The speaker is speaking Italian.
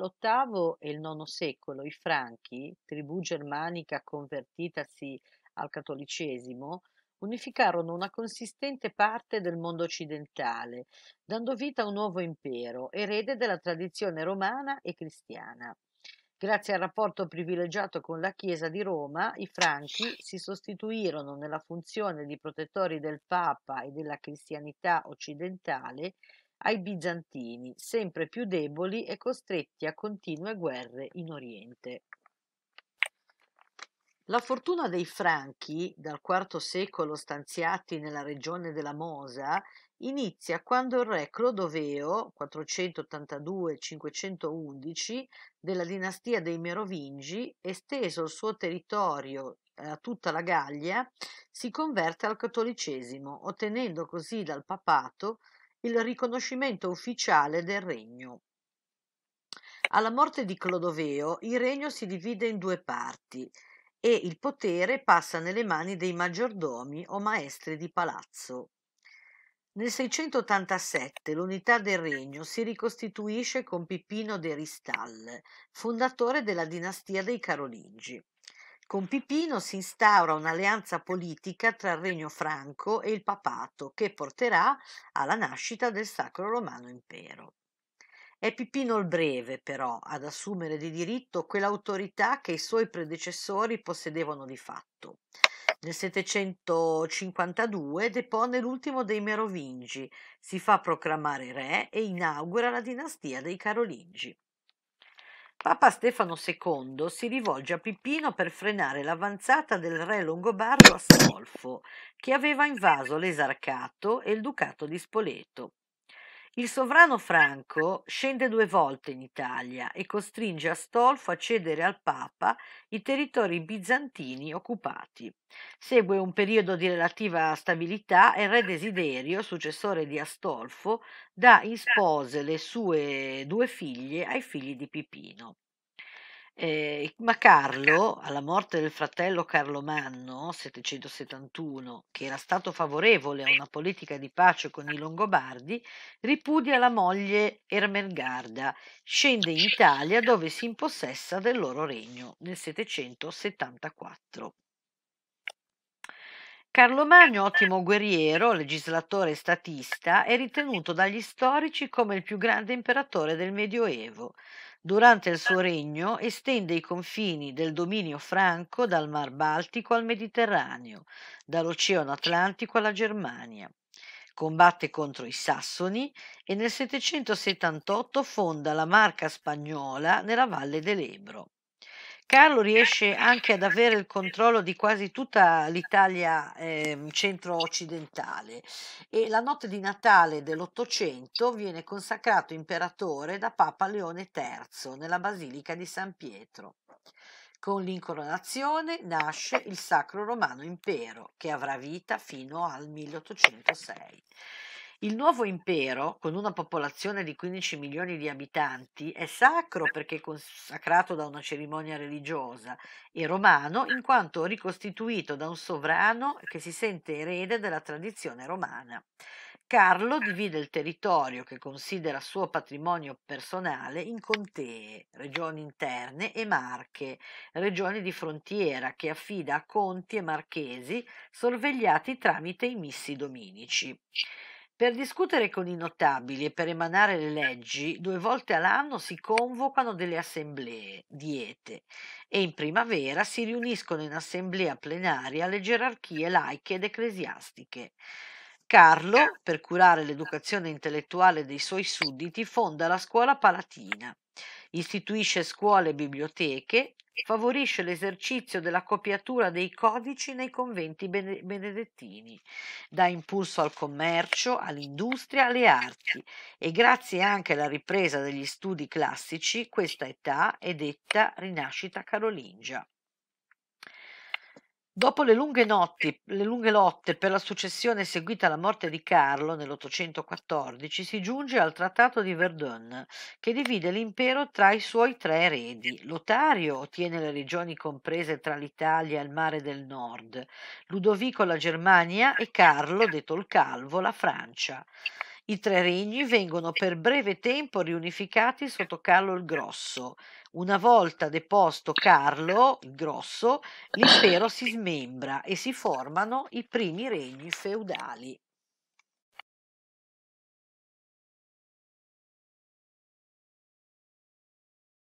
l'ottavo e il IX secolo i Franchi, tribù germanica convertitasi al cattolicesimo, unificarono una consistente parte del mondo occidentale, dando vita a un nuovo impero, erede della tradizione romana e cristiana. Grazie al rapporto privilegiato con la Chiesa di Roma, i Franchi si sostituirono nella funzione di protettori del Papa e della cristianità occidentale ai bizantini, sempre più deboli e costretti a continue guerre in Oriente. La fortuna dei Franchi, dal IV secolo stanziati nella regione della Mosa, inizia quando il re Clodoveo 482-511 della dinastia dei Merovingi, esteso il suo territorio eh, a tutta la Gallia, si converte al cattolicesimo, ottenendo così dal papato il riconoscimento ufficiale del regno. Alla morte di Clodoveo il regno si divide in due parti e il potere passa nelle mani dei maggiordomi o maestri di palazzo. Nel 687 l'unità del regno si ricostituisce con Pipino de Ristal, fondatore della dinastia dei Carolingi. Con Pipino si instaura un'alleanza politica tra il Regno Franco e il Papato che porterà alla nascita del Sacro Romano Impero. È Pipino il Breve, però, ad assumere di diritto quell'autorità che i suoi predecessori possedevano di fatto. Nel 752 depone l'ultimo dei Merovingi, si fa proclamare re e inaugura la dinastia dei Carolingi. Papa Stefano II si rivolge a Pippino per frenare l'avanzata del re longobardo Astolfo, che aveva invaso l'esarcato e il ducato di Spoleto. Il sovrano Franco scende due volte in Italia e costringe Astolfo a cedere al Papa i territori bizantini occupati. Segue un periodo di relativa stabilità e re Desiderio, successore di Astolfo, dà in spose le sue due figlie ai figli di Pipino. Ehm, ma Carlo, alla morte del fratello Carlomanno, 771, che era stato favorevole a una politica di pace con i Longobardi, ripudia la moglie Ermengarda, scende in Italia dove si impossessa del loro regno nel 774. Carlo Magno, ottimo guerriero, legislatore e statista, è ritenuto dagli storici come il più grande imperatore del Medioevo. Durante il suo regno estende i confini del dominio franco dal Mar Baltico al Mediterraneo, dall'Oceano Atlantico alla Germania. Combatte contro i Sassoni e nel 778 fonda la Marca spagnola nella valle dell'Ebro. Carlo riesce anche ad avere il controllo di quasi tutta l'Italia eh, centro-occidentale e la notte di Natale dell'Ottocento viene consacrato imperatore da Papa Leone III nella Basilica di San Pietro. Con l'incoronazione nasce il Sacro Romano Impero, che avrà vita fino al 1806. Il nuovo impero, con una popolazione di 15 milioni di abitanti, è sacro perché consacrato da una cerimonia religiosa e romano in quanto ricostituito da un sovrano che si sente erede della tradizione romana. Carlo divide il territorio che considera suo patrimonio personale in contee, regioni interne e marche, regioni di frontiera che affida a conti e marchesi sorvegliati tramite i missi dominici. Per discutere con i notabili e per emanare le leggi, due volte all'anno si convocano delle assemblee, diete, e in primavera si riuniscono in assemblea plenaria le gerarchie laiche ed ecclesiastiche. Carlo, per curare l'educazione intellettuale dei suoi sudditi, fonda la scuola palatina, istituisce scuole e biblioteche, favorisce l'esercizio della copiatura dei codici nei conventi benedettini, dà impulso al commercio, all'industria, alle arti e grazie anche alla ripresa degli studi classici questa età è detta rinascita carolingia. Dopo le lunghe, notti, le lunghe lotte per la successione seguita alla morte di Carlo nell'814, si giunge al Trattato di Verdun, che divide l'impero tra i suoi tre eredi. Lotario ottiene le regioni comprese tra l'Italia e il mare del nord, Ludovico la Germania e Carlo, detto il Calvo, la Francia. I tre regni vengono per breve tempo riunificati sotto Carlo il Grosso. Una volta deposto Carlo il Grosso, l'impero si smembra e si formano i primi regni feudali.